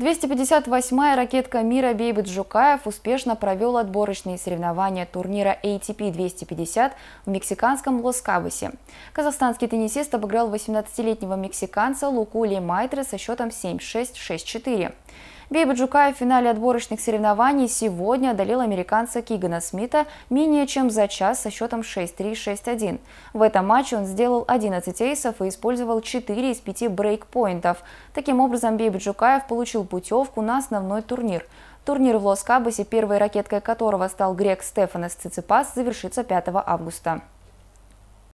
258-я ракетка мира Бейбит Жукаев успешно провел отборочные соревнования турнира ATP 250 в мексиканском Лос-Кабосе. Казахстанский теннисист обыграл 18-летнего мексиканца Лукули Майтре со счетом 7-6-6-4. Бейбут Жукаев в финале отборочных соревнований сегодня одолел американца Кигана Смита менее чем за час со счетом 6-3, 6-1. В этом матче он сделал 11 эйсов и использовал 4 из 5 брейкпоинтов. Таким образом, Бейбут Жукаев получил путевку на основной турнир. Турнир в Лос-Кабосе, первой ракеткой которого стал грек Стефанос Циципас, завершится 5 августа.